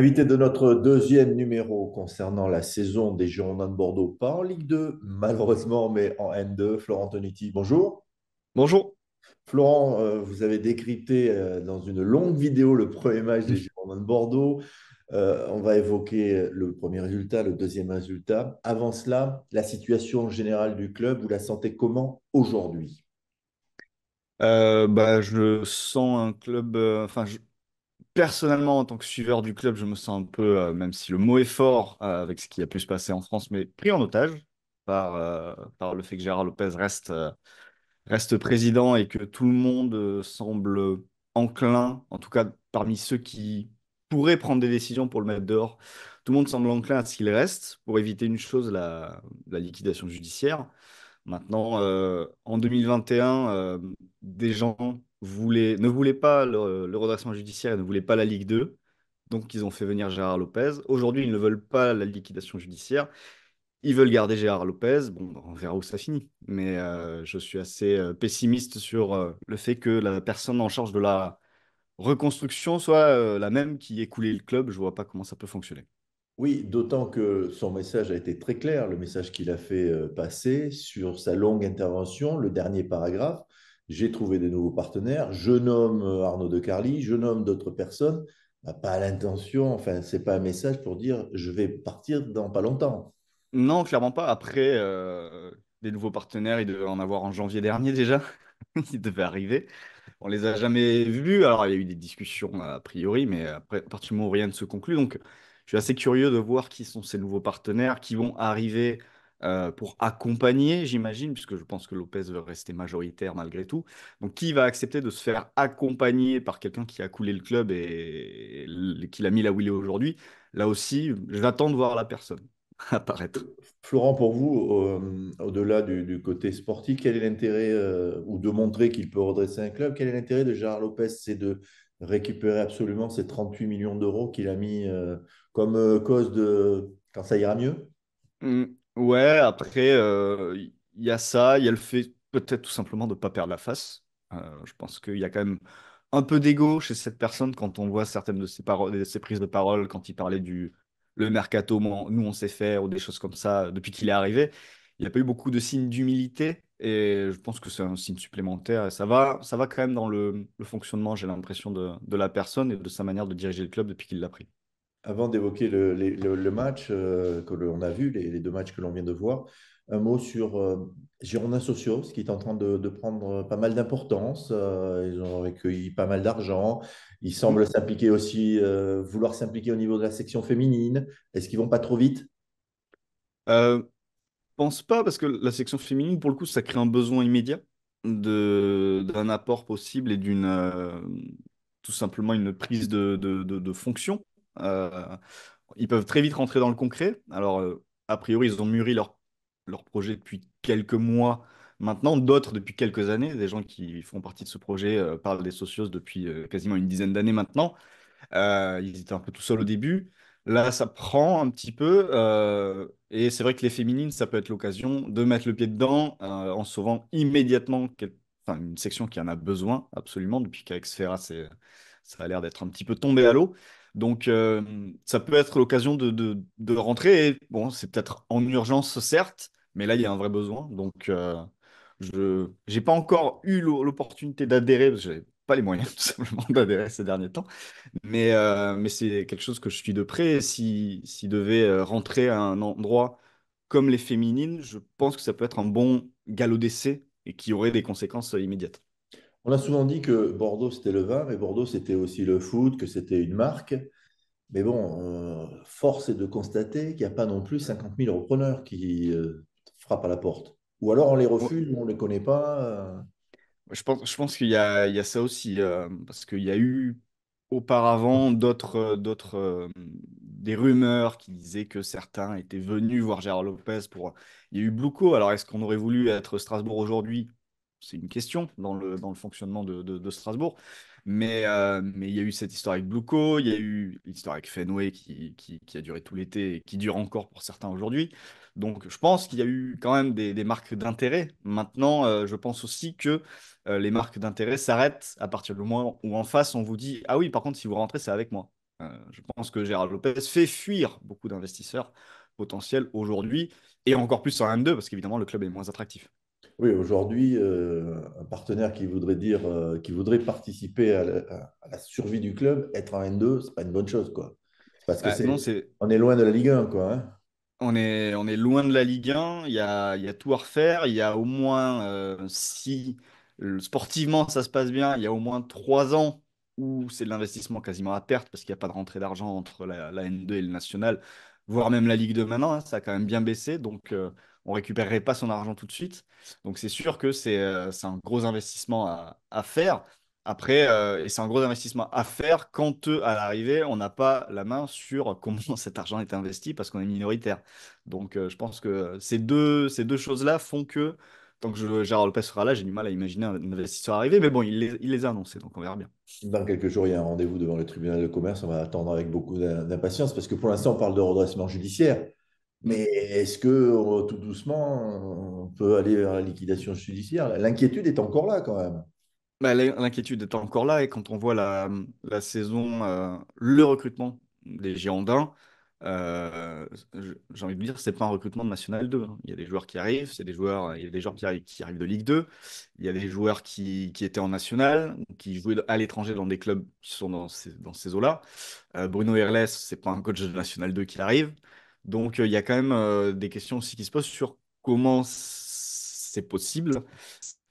Invité de notre deuxième numéro concernant la saison des Girondins de Bordeaux, pas en Ligue 2, malheureusement, mais en N2, Florent Tonetti, bonjour. Bonjour. Florent, euh, vous avez décrypté euh, dans une longue vidéo le premier match des Girondins de Bordeaux. Euh, on va évoquer le premier résultat, le deuxième résultat. Avant cela, la situation générale du club, vous la sentez comment aujourd'hui bah, Je sens un club. Enfin, personnellement, en tant que suiveur du club, je me sens un peu, euh, même si le mot est fort euh, avec ce qui a pu se passer en France, mais pris en otage par, euh, le fait que Gérard Lopez reste, président et que tout le monde semble enclin, en tout cas parmi ceux qui pourraient prendre des décisions pour le mettre dehors, tout le monde semble enclin à ce qu'il reste pour éviter une chose, la liquidation judiciaire. Maintenant, en 2021, des gens ne voulait pas le, redressement judiciaire et ne voulait pas la Ligue 2. Donc, ils ont fait venir Gérard Lopez. Aujourd'hui, ils ne veulent pas la liquidation judiciaire. Ils veulent garder Gérard Lopez. Bon, ben, on verra où ça finit. Mais euh, je suis assez euh, pessimiste sur euh, le fait que la personne en charge de la reconstruction soit la même qui ait coulé le club. Je ne vois pas comment ça peut fonctionner. Oui, d'autant que son message a été très clair, le message qu'il a fait passer sur sa longue intervention, le dernier paragraphe j'ai trouvé des nouveaux partenaires, je nomme euh, Arnaud de Carly, je nomme d'autres personnes, bah, pas pas l'intention, enfin, c'est pas un message pour dire je vais partir dans pas longtemps. Non, clairement pas. Après, les euh, des nouveaux partenaires, il devait en avoir en janvier dernier déjà. Ils devait arriver. On les a jamais vus. Alors, il y a eu des discussions a priori, mais après, à partir du moment où rien ne se conclut. Donc, je suis assez curieux de voir qui sont ces nouveaux partenaires qui vont arriver euh, pour accompagner, j'imagine, puisque je pense que Lopez veut rester majoritaire malgré tout. Donc, qui va accepter de se faire accompagner par quelqu'un qui a coulé le club et, qui l'a mis là où il est aujourd'hui Là aussi, j'attends de voir la personne apparaître. Euh, Florent, pour vous, euh, au-delà du, côté sportif, quel est l'intérêt, ou de montrer qu'il peut redresser un club, quel est l'intérêt de Gérard Lopez C'est de récupérer absolument ces 38 millions d'euros qu'il a mis comme cause de quand ça ira mieux mmh. Ouais, après, il euh, y a ça, il y a le fait peut-être tout simplement de ne pas perdre la face. Euh, je pense qu'il y a quand même un peu d'ego chez cette personne quand on voit certaines de ses, paroles, ses prises de parole, quand il parlait du le mercato, nous on sait faire, ou des choses comme ça, depuis qu'il est arrivé. Il n'y a pas eu beaucoup de signes d'humilité, et je pense que c'est un signe supplémentaire. ça va, ça va quand même dans le, fonctionnement, j'ai l'impression, de, de la personne et de sa manière de diriger le club depuis qu'il l'a pris. Avant d'évoquer le, match euh, que l'on a vu, les, deux matchs que l'on vient de voir, un mot sur euh, Girona Girondins Sociaux, ce qui est en train de, prendre pas mal d'importance. Euh, ils ont recueilli pas mal d'argent. Ils semblent mm. s'impliquer aussi, vouloir s'impliquer au niveau de la section féminine. Est-ce qu'ils vont pas trop vite Je pense pas, parce que la section féminine, pour le coup, ça crée un besoin immédiat d'un apport possible et d'une tout simplement une prise de, de, de, de fonction euh, ils peuvent très vite rentrer dans le concret. Alors, euh, a priori, ils ont mûri leur, leur projet depuis quelques mois maintenant, d'autres depuis quelques années, des gens qui font partie de ce projet euh, parlent des socios depuis quasiment une dizaine d'années maintenant. ils étaient un peu tout seuls au début. Là, ça prend un petit peu. et c'est vrai que les féminines, ça peut être l'occasion de mettre le pied dedans en sauvant immédiatement une section qui en a besoin absolument, depuis qu'avec Ferra, ça a l'air d'être un petit peu tombé à l'eau. Donc, euh, ça peut être l'occasion de, rentrer. bon, c'est peut-être en urgence, certes, mais là, il y a un vrai besoin. Donc, euh, je n'ai pas encore eu l'opportunité d'adhérer, parce que pas les moyens, tout simplement, d'adhérer ces derniers temps. Mais, euh, mais c'est quelque chose que je suis de près. S'il si devait rentrer à un endroit comme les féminines, je pense que ça peut être un bon galop d'essai et qui aurait des conséquences immédiates. On a souvent dit que Bordeaux, c'était le vin, mais Bordeaux, c'était aussi le foot, que c'était une marque. Mais bon, euh, force est de constater qu'il n'y a pas non plus 50 000 repreneurs qui euh, frappent à la porte. Ou alors on les refuse, on ne les connaît pas. Euh. Je pense, qu'il y, a ça aussi, parce qu'il y a eu auparavant d'autres, d'autres des rumeurs qui disaient que certains étaient venus voir Gérard Lopez pour. Il y a eu Blouco. Alors est-ce qu'on aurait voulu être Strasbourg aujourd'hui c'est une question dans le, dans le fonctionnement de, Strasbourg. Euh, mais il y a eu cette histoire avec il y a eu l'histoire avec Fenway qui, qui, a duré tout l'été et qui dure encore pour certains aujourd'hui. Donc je pense qu'il y a eu quand même des, marques d'intérêt. Maintenant, euh, je pense aussi que euh, les marques d'intérêt s'arrêtent à partir du moment où en face on vous dit Ah oui, par contre, si vous rentrez, c'est avec moi. je pense que Gérard Lopez fait fuir beaucoup d'investisseurs potentiels aujourd'hui et encore plus en M2 parce qu'évidemment le club est moins attractif. Oui, aujourd'hui, euh, un partenaire qui voudrait dire, euh, qui voudrait participer à la, survie du club, être en N2, c'est pas une bonne chose, quoi. Parce que bah, c'est, on est loin de la Ligue 1, quoi. Hein. on est, on est loin de la Ligue 1, il y a, il y a tout à refaire. Il y a au moins, euh, si sportivement ça se passe bien, il y a au moins trois ans où c'est de l'investissement quasiment à perte parce qu'il n'y a pas de rentrée d'argent entre la, N2 et le national, voire même la Ligue 2 maintenant. Hein, ça a quand même bien baissé. Donc, on récupérerait pas son argent tout de suite. Donc c'est sûr que c'est euh, un gros investissement à, à faire. Après, euh, et c'est un gros investissement à faire quand, euh, à l'arrivée, on n'a pas la main sur comment cet argent est investi parce qu'on est minoritaire. Donc, je pense que ces deux, ces deux choses-là font que, tant que je, Gérard Lopez sera là, j'ai du mal à imaginer un investissement arriver. Mais bon, il les, il les a annoncés, donc on verra bien. Dans quelques jours, il y a un rendez-vous devant le tribunal de commerce. On va attendre avec beaucoup d'impatience parce que pour l'instant, on parle de redressement judiciaire. Mais est-ce que euh, tout doucement, on peut aller vers la liquidation judiciaire L'inquiétude est encore là quand même. Bah, l'inquiétude est encore là et quand on voit la, saison, euh, le recrutement des Girondins, euh, j'ai envie de dire, c'est pas un recrutement de National 2. Hein. Il y a des joueurs qui arrivent, c'est des joueurs, il y a des joueurs qui arrivent, de Ligue 2, il y a des joueurs qui, étaient en National, qui jouaient à l'étranger dans des clubs qui sont dans ces, eaux-là. Bruno Herles, c'est pas un coach de National 2 qui arrive. Donc, euh, il y a quand même euh, des questions aussi qui se posent sur comment c'est possible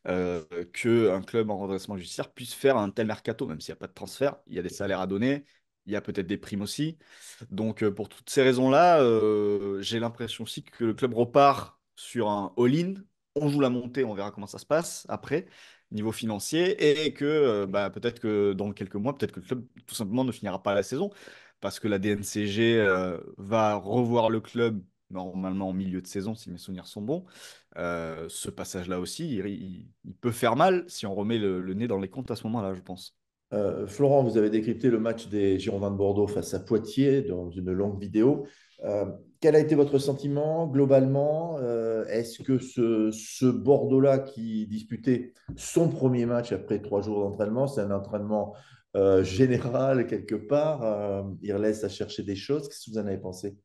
euh, qu'un club en redressement judiciaire puisse faire un tel mercato, même s'il n'y a pas de transfert, il y a des salaires à donner, il y a peut-être des primes aussi. Donc euh, pour toutes ces raisons-là, j'ai l'impression aussi que le club repart sur un all-in, on joue la montée, on verra comment ça se passe après, niveau financier, et que bah, peut-être que dans quelques mois, peut-être que le club tout simplement ne finira pas la saison parce que la DNCG euh, va revoir le club normalement en milieu de saison, si mes souvenirs sont bons. Euh, ce passage-là aussi, il, peut faire mal si on remet le, nez dans les comptes à ce moment-là, je pense. Euh, Florent, vous avez décrypté le match des Girondins de Bordeaux face à Poitiers dans une longue vidéo. quel a été votre sentiment globalement Est-ce que ce, ce Bordeaux-là qui disputait son premier match après trois jours d'entraînement, c'est un entraînement euh, général quelque part, euh, il laisse à chercher des choses. Qu'est-ce que vous en avez pensé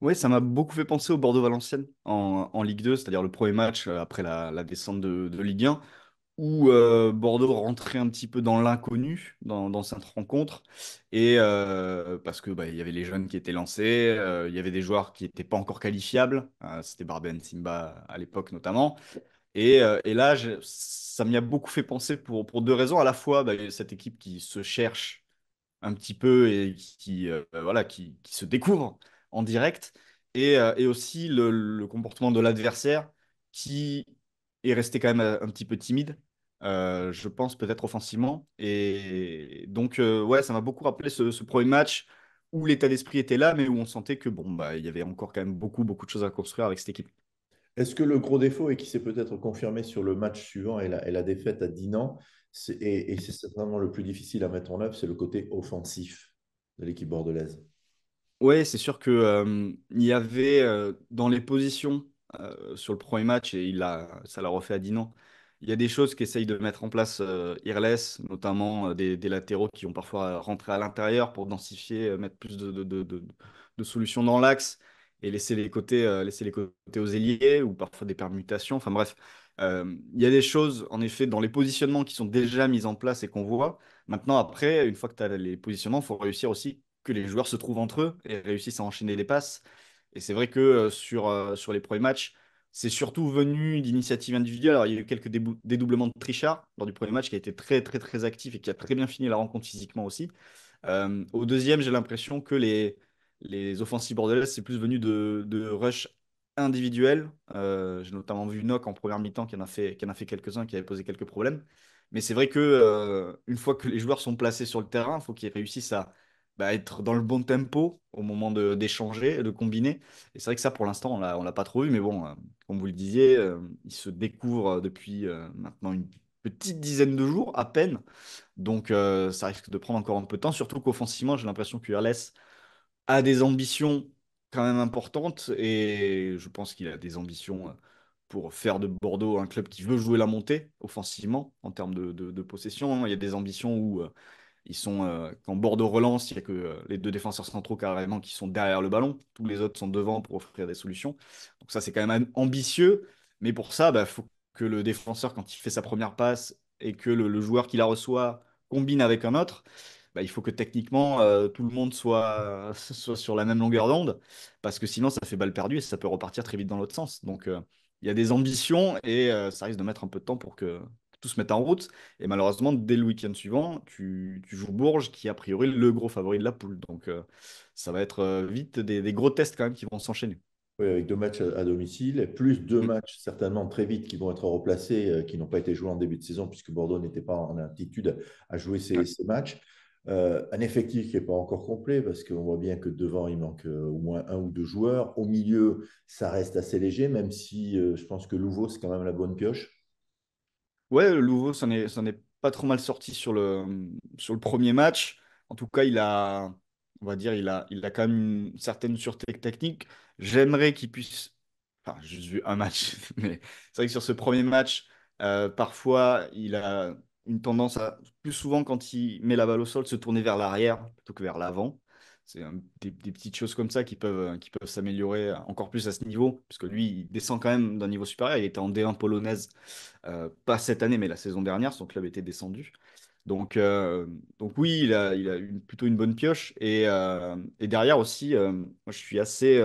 Oui, ça m'a beaucoup fait penser au Bordeaux-Valenciennes en, Ligue 2, c'est-à-dire le premier match euh, après la, descente de, Ligue 1, où Bordeaux rentrait un petit peu dans l'inconnu dans, cette rencontre, et parce que bah, il y avait les jeunes qui étaient lancés, il y avait des joueurs qui n'étaient pas encore qualifiables, c'était Barben Simba à l'époque notamment. Euh, et, là, ça m'y a beaucoup fait penser pour, pour deux raisons. À la fois, bah, cette équipe qui se cherche un petit peu et qui, euh, voilà, qui, se découvre en direct, et, euh, aussi le, comportement de l'adversaire qui est resté quand même un petit peu timide, je pense peut-être offensivement. Et donc, ouais, ça m'a beaucoup rappelé ce, ce premier match où l'état d'esprit était là, mais où on sentait que bon, bah, il y avait encore quand même beaucoup, beaucoup de choses à construire avec cette équipe. Est-ce que le gros défaut, et qui s'est peut-être confirmé sur le match suivant et la, défaite à Dinan, et, c'est certainement le plus difficile à mettre en œuvre, c'est le côté offensif de l'équipe bordelaise Oui, c'est sûr qu'il euh, y avait euh, dans les positions euh, sur le premier match, et il a, ça l'a refait à Dinan, il y a des choses qu'essaye de mettre en place Irles, notamment des, latéraux qui ont parfois rentré à l'intérieur pour densifier, mettre plus de solutions dans l'axe et laisser les côtés, euh, laisser les côtés aux ailiers ou parfois des permutations. Enfin bref, euh, il y a des choses en effet dans les positionnements qui sont déjà mis en place et qu'on voit. Maintenant, après, une fois que tu as les positionnements, il faut réussir aussi que les joueurs se trouvent entre eux et réussissent à enchaîner les passes. Et c'est vrai que euh, sur, sur les premiers matchs, c'est surtout venu d'initiatives individuelles. Alors, il y a eu quelques dédoublements de Trichard lors du premier match qui a été très, très, très actif et qui a très bien fini la rencontre physiquement aussi. au deuxième, j'ai l'impression que les, les offensives bordelaises, c'est plus venu de, de rush individuel. Euh, j'ai notamment vu Nock en première mi-temps qui en a fait, qui a fait quelques-uns, qui avait posé quelques problèmes. Mais c'est vrai que euh, une fois que les joueurs sont placés sur le terrain, il faut qu'ils réussissent à bah, être dans le bon tempo au moment d'échanger, de, de, combiner. Et c'est vrai que ça, pour l'instant, on ne l'a pas trop vu. Mais bon, euh, comme vous le disiez, ils se découvrent depuis maintenant une petite dizaine de jours à peine. Donc ça risque de prendre encore un peu de temps, surtout qu'offensivement, j'ai l'impression que a des ambitions quand même importantes et je pense qu'il a des ambitions euh, pour faire de Bordeaux un club qui veut jouer la montée offensivement en termes de, possession. Hein. Il y a des ambitions où euh, ils sont euh, quand Bordeaux relance, il n'y a que les deux défenseurs centraux carrément qui sont derrière le ballon. Tous les autres sont devant pour offrir des solutions. Donc ça, c'est quand même ambitieux. Mais pour ça, il bah, faut que le défenseur, quand il fait sa première passe et que le joueur qui la reçoit combine avec un autre. Bah, il faut que techniquement euh, tout le monde soit, soit sur la même longueur d'onde, parce que sinon ça fait balle perdue et ça peut repartir très vite dans l'autre sens. Donc euh, il y a des ambitions et euh, ça risque de mettre un peu de temps pour que, tout se mette en route. Et malheureusement, dès le week-end suivant, tu, joues Bourges, qui est a priori le gros favori de la poule. Donc ça va être vite des, gros tests quand même qui vont s'enchaîner. Oui, avec deux matchs à, domicile, plus deux mm. matchs certainement très vite qui vont être replacés, qui n'ont pas été joués en début de saison, puisque Bordeaux n'était pas en aptitude à jouer ces, ces matchs. Euh, un effectif qui n'est pas encore complet parce qu'on voit bien que devant, il manque euh, au moins un ou deux joueurs. Au milieu, ça reste assez léger, même si euh, je pense que Louvo c'est quand même la bonne pioche. Ouais, Louveau, ça n'est pas trop mal sorti sur le, sur le premier match. En tout cas, il a, on va dire, il a, il a quand même une certaine sûreté technique. J'aimerais qu'il puisse. Enfin, j'ai vu un match, mais c'est vrai que sur ce premier match, parfois, il a une tendance à, plus souvent quand il met la balle au sol, se tourner vers l'arrière plutôt que vers l'avant. C'est des, petites choses comme ça qui peuvent, euh, qui peuvent s'améliorer encore plus à ce niveau, puisque lui, il descend quand même d'un niveau supérieur. Il était en D1 polonaise, euh, pas cette année, mais la saison dernière, son club était descendu. Donc, euh, donc oui, il a, il a une, plutôt une bonne pioche. Et, et derrière aussi, moi, je suis assez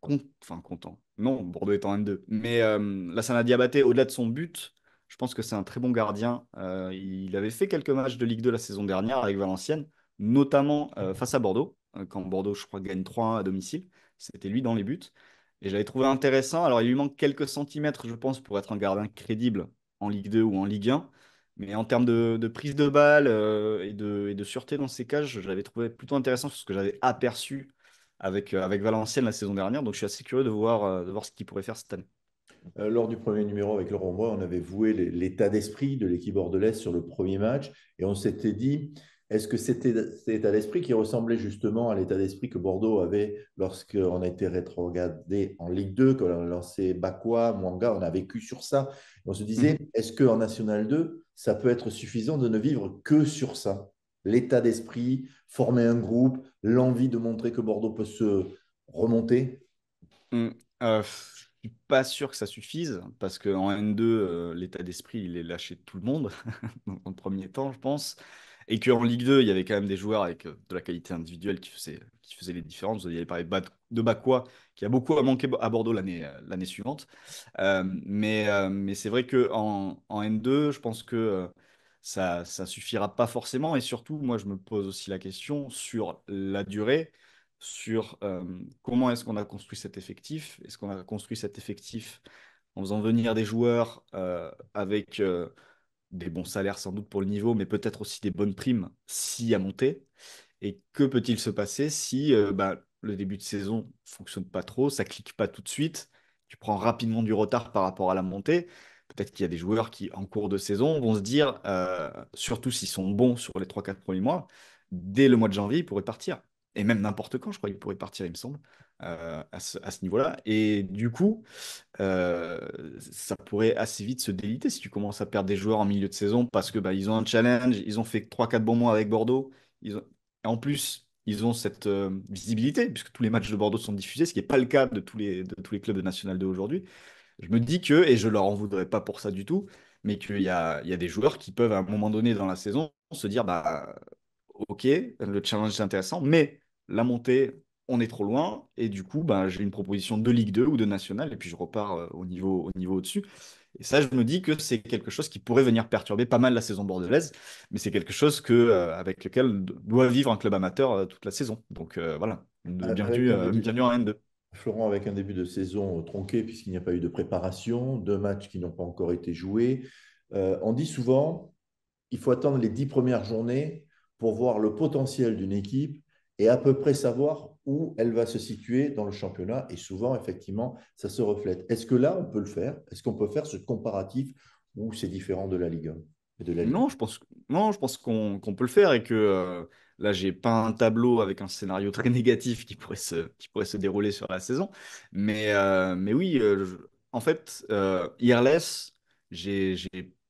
con, content. Non, Bordeaux est en N2. Mais là la m'a Diabaté, au-delà de son but, je pense que c'est un très bon gardien. Euh, il avait fait quelques matchs de Ligue 2 la saison dernière avec Valenciennes, notamment euh, mm. face à Bordeaux, euh, quand Bordeaux, je crois, gagne 3 1 à domicile. C'était lui dans les buts. Et j'avais trouvé intéressant. Alors, il lui manque quelques centimètres, je pense, pour être un gardien crédible en Ligue 2 ou en Ligue 1. Mais en termes de, prise de balle et, de, sûreté dans ces cages, je l'avais trouvé plutôt intéressant sur ce que j'avais aperçu avec, Valenciennes la saison dernière. Donc je suis assez curieux de voir, de voir ce qu'il pourrait faire cette année. Euh, lors du premier numéro avec Laurent Bois, on avait voué l'état d'esprit de l'équipe bordelaise sur le premier match et on s'était dit est-ce que c'était cet état d'esprit qui ressemblait justement à l'état d'esprit que Bordeaux avait lorsqu'on a été rétrogradé en Ligue 2, quand on a lancé Bakwa, Mwanga, on a vécu sur ça. on se disait, mm. est-ce qu'en National 2, ça peut être suffisant de ne vivre que sur ça L'état d'esprit, former un groupe, l'envie de montrer que Bordeaux peut se remonter mm. euh, pas sûr que ça suffise parce qu'en N2, euh, l'état d'esprit, il est lâché de tout le monde, en premier temps, je pense. Et qu'en Ligue 2, il y avait quand même des joueurs avec euh, de la qualité individuelle qui faisaient, qui faisait les différences. Vous avez parlé de Bakoua qui a beaucoup à manqué à Bordeaux l'année, euh, l'année suivante. mais, mais c'est vrai que en, en N2, je pense que ça suffira pas forcément. Et surtout, moi, je me pose aussi la question sur la durée sur euh, comment est-ce qu'on a construit cet effectif. Est-ce qu'on a construit cet effectif en faisant venir des joueurs euh, avec euh, des bons salaires sans doute pour le niveau, mais peut-être aussi des bonnes primes si à monter. Et que peut-il se passer si bah, le début de saison fonctionne pas trop, ça clique pas tout de suite, tu prends rapidement du retard par rapport à la montée. Peut-être qu'il y a des joueurs qui, en cours de saison, vont se dire, surtout s'ils sont bons sur les 3-4 premiers mois, dès le mois de janvier, ils pourraient partir et même n'importe quand, je crois qu'il pourrait partir, il me semble, euh, à ce, ce niveau-là. Et du coup, euh, ça pourrait assez vite se déliter si tu commences à perdre des joueurs en milieu de saison parce que bah, ils ont un challenge, ils ont fait 3-4 bons mois avec Bordeaux. Ils ont... En plus, ils ont cette euh, visibilité, puisque tous les matchs de Bordeaux sont diffusés, ce qui n'est pas le cas de tous les, de tous les clubs de National 2 aujourd'hui. Je me dis que, et je leur en voudrais pas pour ça du tout, mais qu'il y a, y a des joueurs qui peuvent à un moment donné dans la saison se dire bah ok, le challenge est intéressant, mais la montée, on est trop loin. Et du coup, ben, j'ai une proposition de Ligue 2 ou de National, et puis je repars euh, au niveau au niveau au-dessus. Et ça, je me dis que c'est quelque chose qui pourrait venir perturber pas mal la saison bordelaise, mais c'est quelque chose que, euh, avec lequel doit vivre un club amateur euh, toute la saison. Donc voilà, bienvenue, en N2. Florent, avec un début de saison tronqué, puisqu'il n'y a pas eu de préparation, deux matchs qui n'ont pas encore été joués. on dit souvent, il faut attendre les dix premières journées pour voir le potentiel d'une équipe et à peu près savoir où elle va se situer dans le championnat. Et souvent, effectivement, ça se reflète. Est-ce que là, on peut le faire Est-ce qu'on peut faire ce comparatif où c'est différent de la Ligue 1 et de Non, je pense, non, je pense qu'on peut le faire et que euh, là, j'ai pas un tableau avec un scénario très négatif qui pourrait se, qui pourrait se dérouler sur la saison. Mais, euh, mais oui, euh, en fait, Irles, j'ai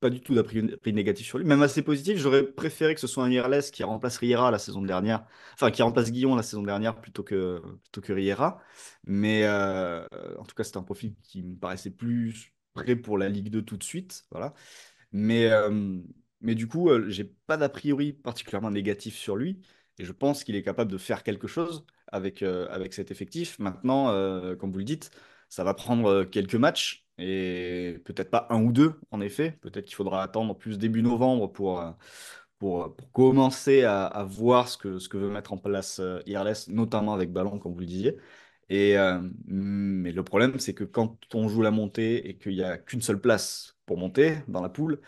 pas du tout d'après négatif sur lui, même assez positif. J'aurais préféré que ce soit un Irles qui remplace Riera la saison dernière, enfin qui remplace Guillon la saison dernière plutôt que, plutôt que Riera. Mais euh, en tout cas, c'était un profil qui me paraissait plus prêt pour la Ligue 2 tout de suite. Voilà. Mais, euh, mais du coup, je euh, j'ai pas d'a priori particulièrement négatif sur lui et je pense qu'il est capable de faire quelque chose avec, avec cet effectif. Maintenant, comme vous le dites, ça va prendre euh, quelques matchs et peut-être pas un ou deux en effet. Peut-être qu'il faudra attendre plus début novembre pour, euh, euh, pour, commencer à, voir ce que, ce que veut mettre en place IRLS, notamment avec Ballon, comme vous le disiez. Et, mm, mais le problème, c'est que quand on joue la montée et qu'il n'y a qu'une seule place pour monter dans la poule,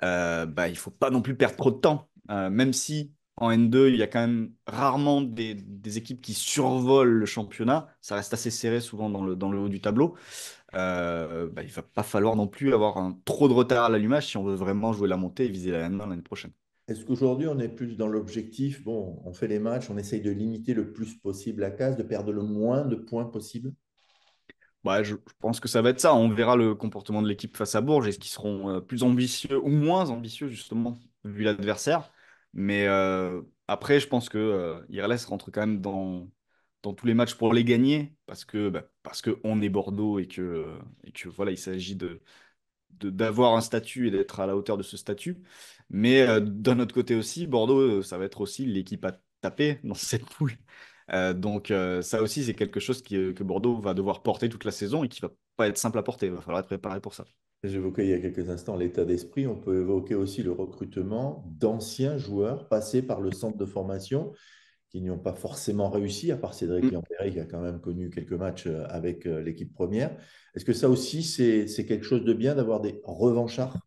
bah, il ne faut pas non plus perdre trop de temps. même si en N2, il y a quand même rarement des, équipes qui survolent le championnat. Ça reste assez serré souvent dans le, haut du tableau. Euh, bah, il ne va pas falloir non plus avoir trop de retard à l'allumage si on veut vraiment jouer la montée et viser la N1 l'année prochaine. Est-ce qu'aujourd'hui, on est plus dans l'objectif Bon, on fait les matchs, on essaye de limiter le plus possible la case, de perdre le moins de points possible bah, je, pense que ça va être ça. On verra le comportement de l'équipe face à Bourges. Est-ce qu'ils seront euh, plus ambitieux ou moins ambitieux, justement, vu l'adversaire mais euh, après, je pense que euh, Irles rentre quand même dans, dans tous les matchs pour les gagner parce que bah, parce que on est Bordeaux et que euh, et voilà il s'agit de d'avoir un statut et d'être à la hauteur de ce statut. Mais d'un autre côté aussi, Bordeaux, ça va être aussi l'équipe à taper dans cette poule. donc ça aussi, c'est quelque chose que Bordeaux va devoir porter toute la saison et qui va pas être simple à porter. Il va falloir être préparé pour ça. J'évoquais il y a quelques instants l'état d'esprit. On peut évoquer aussi le recrutement d'anciens joueurs passés par le centre de formation qui n'y ont pas forcément réussi, à part Cédric mm. Lampéry qui a quand même connu quelques matchs euh, avec euh, l'équipe première. Est-ce que ça aussi, c'est quelque chose de bien d'avoir des revanchards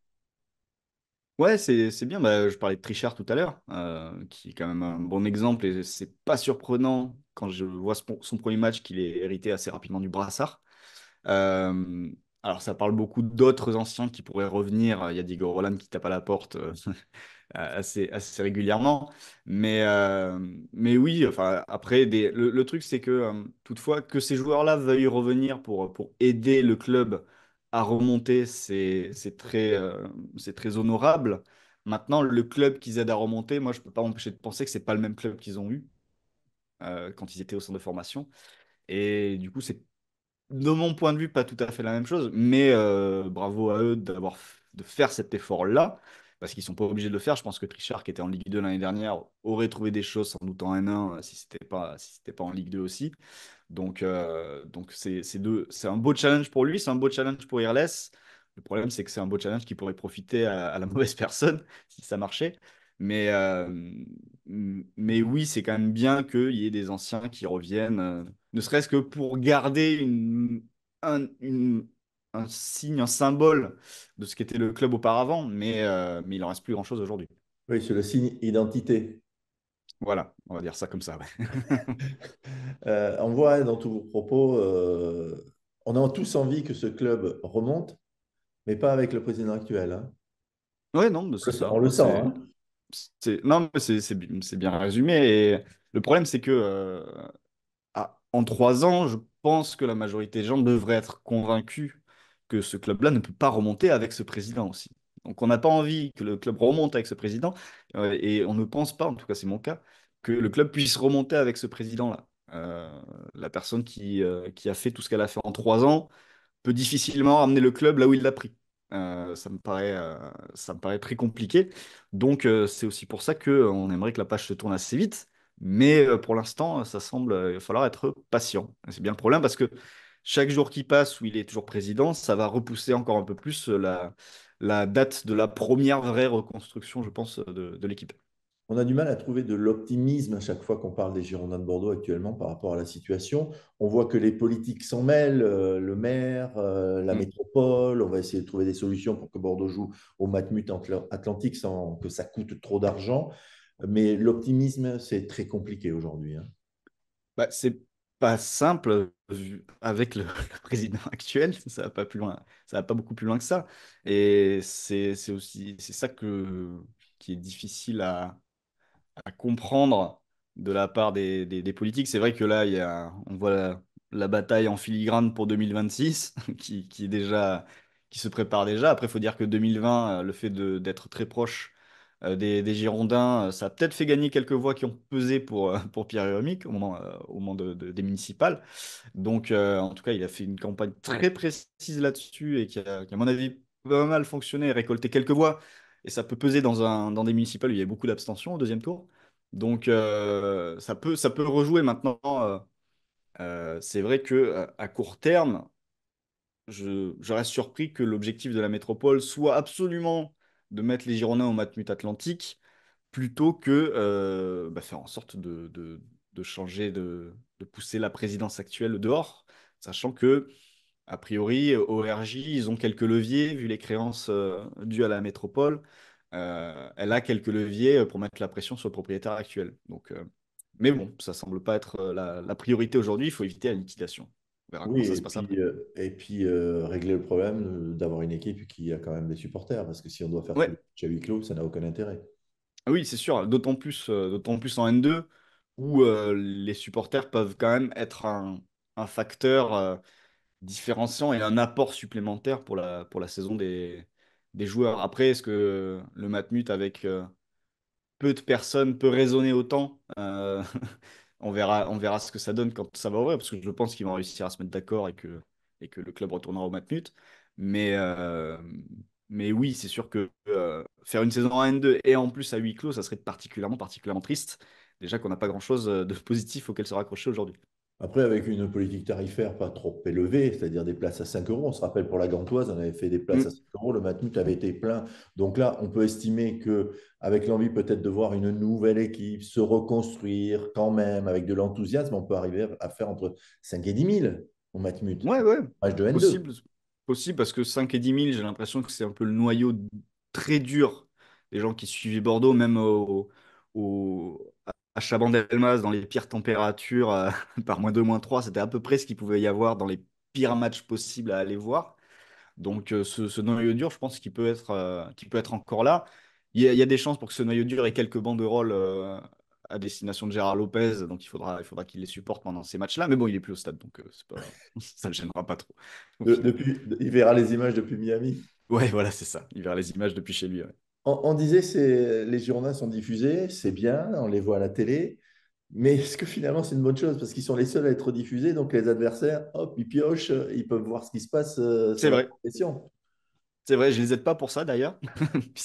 Ouais, c'est bien. Bah, je parlais de Trichard tout à l'heure, euh, qui est quand même un bon exemple. Et c'est pas surprenant quand je vois son, premier match qu'il est hérité assez rapidement du brassard. Alors, ça parle beaucoup d'autres anciens qui pourraient revenir. Il y a Diego Roland qui tape à la porte euh, assez, assez régulièrement. Mais, euh, mais oui, enfin, après, le, truc, c'est que, euh, toutefois, que ces joueurs-là veuillent revenir pour, pour aider le club à remonter, c'est très, c'est très honorable. Maintenant, le club qu'ils aident à remonter, moi, je ne peux pas m'empêcher de penser que ce n'est pas le même club qu'ils ont eu quand ils étaient au centre de formation. Et du coup, c'est de mon point de vue, pas tout à fait la même chose, mais euh, bravo à eux d'avoir de faire cet effort-là, parce qu'ils sont pas obligés de le faire. Je pense que Trichard, qui était en Ligue 2 l'année dernière, aurait trouvé des choses sans doute en N1 euh, si c'était pas si c'était pas en Ligue 2 aussi. Donc euh, c'est c'est un beau challenge pour lui, c'est un beau challenge pour Irles. Le problème, c'est que c'est un beau challenge qui pourrait profiter à, la mauvaise personne si ça marchait. Mais, mais oui, c'est quand même bien qu'il y ait des anciens qui reviennent, euh, ne serait-ce que pour garder un, signe, un symbole de ce qu'était le club auparavant, mais, euh, il n'en reste plus grand-chose aujourd'hui. Oui, c'est le signe identité. Voilà, on va dire ça comme ça. on euh, voit hein, dans tous vos propos, on a tous envie que ce club remonte, mais pas avec le président actuel. Hein. Oui, non, c'est ça. On le sent. Non, c'est bien résumé. Et le problème, c'est que euh, en trois ans, je pense que la majorité des gens devraient être convaincus que ce club-là ne peut pas remonter avec ce président aussi. Donc on n'a pas envie que le club remonte avec ce président, euh, et on ne pense pas, en tout cas c'est mon cas, que le club puisse remonter avec ce président-là. Euh, la personne qui, qui a fait tout ce qu'elle a fait en trois ans peut difficilement amener le club là où il l'a pris. Euh, ça, me paraît, euh, ça me paraît très compliqué. Donc, euh, c'est aussi pour ça qu'on aimerait que la page se tourne assez vite. Mais pour l'instant, ça semble il va falloir être patient. C'est bien le problème parce que chaque jour qui passe où il est toujours président, ça va repousser encore un peu plus la, date de la première vraie reconstruction, je pense, de l'équipe on a du mal à trouver de l'optimisme à chaque fois qu'on parle des Girondins de Bordeaux actuellement par rapport à la situation. On voit que les politiques s'en mêlent, euh, le maire, euh, la mm. métropole. On va essayer de trouver des solutions pour que Bordeaux joue au Matmut Atlantique sans que ça coûte trop d'argent. Mais l'optimisme, c'est très compliqué aujourd'hui. Hein. Bah, c'est pas simple avec le, président actuel. Ça va pas plus loin. Ça va pas beaucoup plus loin que ça. Et c'est aussi c'est ça que qui est difficile à, à comprendre de la part des, des, politiques. C'est vrai que là, il y a, on voit la, bataille en filigrane pour 2026 qui, qui, est déjà, qui se prépare déjà. Après, il faut dire que 2020, euh, le fait d'être très proche euh, des, des, Girondins, euh, ça a peut-être fait gagner quelques voix qui ont pesé pour, pour Pierre au moment, au moment des municipales. Donc, en tout cas, il a fait une campagne très précise là-dessus et qui qui à mon avis, pas mal fonctionné et récolté quelques voix et ça peut peser dans, un, dans des municipales où il y a beaucoup d'abstention au deuxième tour. Donc euh, ça, peut, ça peut rejouer maintenant. Euh, euh, c'est vrai que à court terme, je, je reste surpris que l'objectif de la métropole soit absolument de mettre les Girondins au Matmut Atlantique plutôt que euh, bah, faire en sorte de, de, de changer, de, de, pousser la présidence actuelle dehors, sachant que a priori, ORJ, ils ont quelques leviers, vu les créances euh, dues à la métropole. Euh, elle a quelques leviers euh, pour mettre la pression sur le propriétaire actuel. Donc, mais bon, ça semble pas être la, priorité aujourd'hui. Il faut éviter la liquidation. On verra comment ça se passe et puis, régler le problème d'avoir une équipe qui a quand même des supporters. Parce que si on doit faire ouais. tout ça n'a aucun intérêt. Ah oui, c'est sûr. D'autant plus, d'autant plus en N2, où les supporters peuvent quand même être un, un facteur différenciant et un apport supplémentaire pour la, pour la saison des, des joueurs. Après, est-ce que le Matmut avec euh, peu de personnes peut raisonner autant euh, on, verra, on verra ce que ça donne quand ça va ouvrir, parce que je pense qu'ils vont réussir à se mettre d'accord et que, et que le club retournera au Matmut. Mais, euh, mais oui, c'est sûr que faire une saison en N2 et en plus à huis clos, ça serait particulièrement, particulièrement triste. Déjà qu'on n'a pas grand-chose de positif auquel se raccrocher aujourd'hui. Après, avec une politique tarifaire pas trop élevée, c'est-à-dire des places à 5 euros, on se rappelle pour la Gantoise, on avait fait des places mm. à 5 euros, le Matmut avait été plein. Donc là, on peut estimer que, avec l'envie peut-être de voir une nouvelle équipe se reconstruire quand même, avec de l'enthousiasme, on peut arriver à faire entre 5 et 10 000 au Matmut. Ouais, ouais. Possible, possible, parce que 5 et 10 000, j'ai l'impression que c'est un peu le noyau très dur des gens qui suivaient Bordeaux, même au à Chabandelmas dans les pires températures, euh, par moins 2, moins 3, c'était à peu près ce qu'il pouvait y avoir dans les pires matchs possibles à aller voir. Donc euh, ce, noyau dur, je pense qu'il peut, être, euh, peut être encore là. Il y, a, des chances pour que ce noyau dur ait quelques banderoles à destination de Gérard Lopez, donc il faudra, il faudra qu'il les supporte pendant ces matchs-là. Mais bon, il est plus au stade, donc ça ne le gênera pas trop. depuis, il verra les images depuis Miami. Ouais, voilà, c'est ça. Il verra les images depuis chez lui on, disait que les journaux sont diffusés, c'est bien, on les voit à la télé. Mais est-ce que finalement c'est une bonne chose parce qu'ils sont les seuls à être diffusés, donc les adversaires, hop, ils piochent, ils peuvent voir ce qui se passe. Euh, c'est vrai. C'est vrai, je les aide pas pour ça d'ailleurs,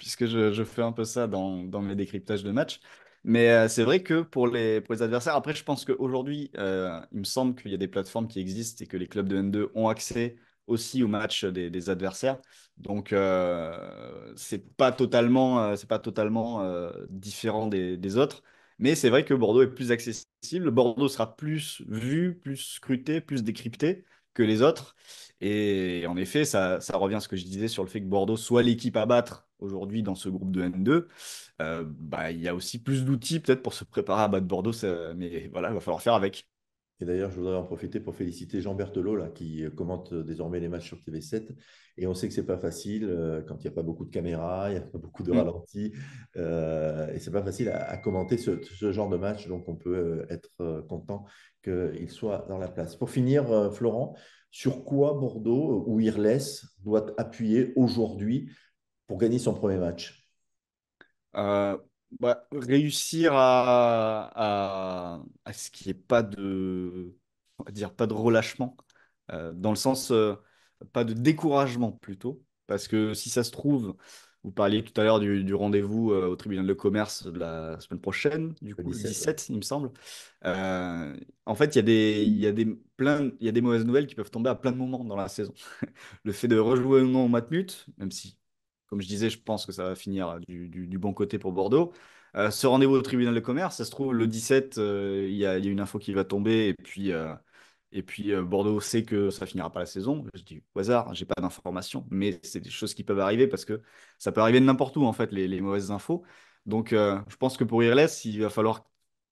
puisque, je, fais un peu ça dans, mes décryptages de matchs. Mais euh, c'est vrai que pour les, adversaires, après je pense qu'aujourd'hui, euh, il me semble qu'il y a des plateformes qui existent et que les clubs de N2 ont accès aussi au match des, adversaires. Donc, euh, c'est pas totalement, euh, c'est pas totalement euh, différent des, autres. Mais c'est vrai que Bordeaux est plus accessible. Bordeaux sera plus vu, plus scruté, plus décrypté que les autres. Et en effet, ça, ça revient à ce que je disais sur le fait que Bordeaux soit l'équipe à battre aujourd'hui dans ce groupe de N2. Euh, bah, il y a aussi plus d'outils peut-être pour se préparer à battre Bordeaux. mais voilà, il va falloir faire avec. Et d'ailleurs, je voudrais en profiter pour féliciter Jean Berthelot, là, qui euh, commente euh, désormais les matchs sur TV7. Et on sait que c'est pas facile euh, quand il n'y a pas beaucoup de caméras, il n'y a pas beaucoup de mm. ralentis. Euh, et c'est pas facile à, commenter ce, genre de match. Donc, on peut être content qu'il soit dans la place. Pour finir, Florent, sur quoi Bordeaux ou Irles doit appuyer aujourd'hui pour gagner son premier match bah, réussir à, à, ce qu'il n'y ait pas de, on va dire, pas de relâchement, euh, dans le sens, euh, pas de découragement plutôt, parce que si ça se trouve, vous parliez tout à l'heure du, du rendez-vous euh, au tribunal de commerce de la semaine prochaine, du coup, le 17, il me semble. en fait, il y, a des, il, y a des il y a des mauvaises nouvelles qui peuvent tomber à plein de moments dans la saison. le fait de rejouer ou non au Matmut, même si comme je disais, je pense que ça va finir du, bon côté pour Bordeaux. Euh, ce rendez-vous au tribunal de commerce, ça se trouve, le 17, euh, il y, a une info qui va tomber et puis, euh, et puis Bordeaux sait que ça finira pas la saison. Je dis au hasard, j'ai pas d'informations, mais c'est des choses qui peuvent arriver parce que ça peut arriver de n'importe où, en fait, les, mauvaises infos. Donc, je pense que pour Irles, il va falloir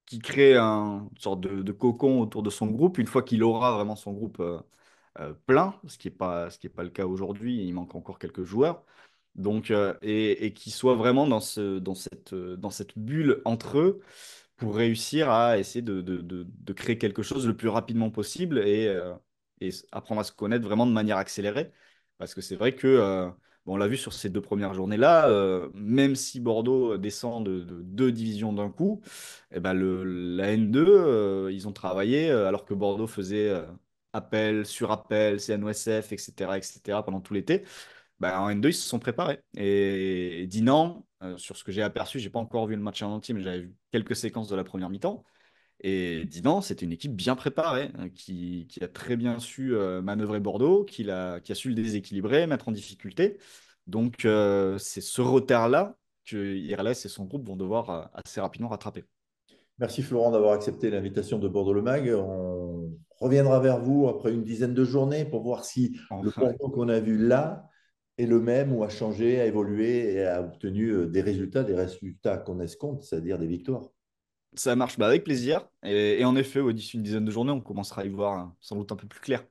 qu'il crée un, une sorte de, cocon autour de son groupe. Une fois qu'il aura vraiment son groupe plein, ce qui n'est pas, ce qui pas le cas aujourd'hui, il manque encore quelques joueurs. Donc, euh, et, et qu'ils soient vraiment euh, dans, cette, bulle entre eux pour réussir à essayer de, créer quelque chose le plus rapidement possible et, euh, apprendre à se connaître vraiment de manière accélérée. Parce que c'est vrai que, bon, on l'a vu sur ces deux premières journées-là, même si Bordeaux descend de, deux divisions d'un coup, et eh ben le, la N2, ils ont travaillé alors que Bordeaux faisait appel sur appel, CNOSF, etc., etc., pendant tout l'été. Bah, en N2, ils se sont préparés. Et, Dinan, euh, sur ce que j'ai aperçu, j'ai pas encore vu le match en entier, mais j'avais vu quelques séquences de la première mi-temps. Et Dinan, c'était une équipe bien préparée, hein, qui, a très bien su euh, manœuvrer Bordeaux, qui a, qui a su le déséquilibrer, mettre en difficulté. Donc, euh, c'est ce retard-là que IRLS et son groupe vont devoir assez rapidement rattraper. Merci Florent d'avoir accepté l'invitation de Bordeaux Le Mag. On reviendra vers vous après une dizaine de journées pour voir si le Bordeaux qu'on a vu là est le même ou a changé, a évolué et a obtenu euh, des résultats, des résultats qu'on escompte, c'est-à-dire des victoires. Ça marche bah, avec plaisir. Et, en effet, au-dessus d'une dizaine de journées, on commencera à y voir hein, sans doute un peu plus clair.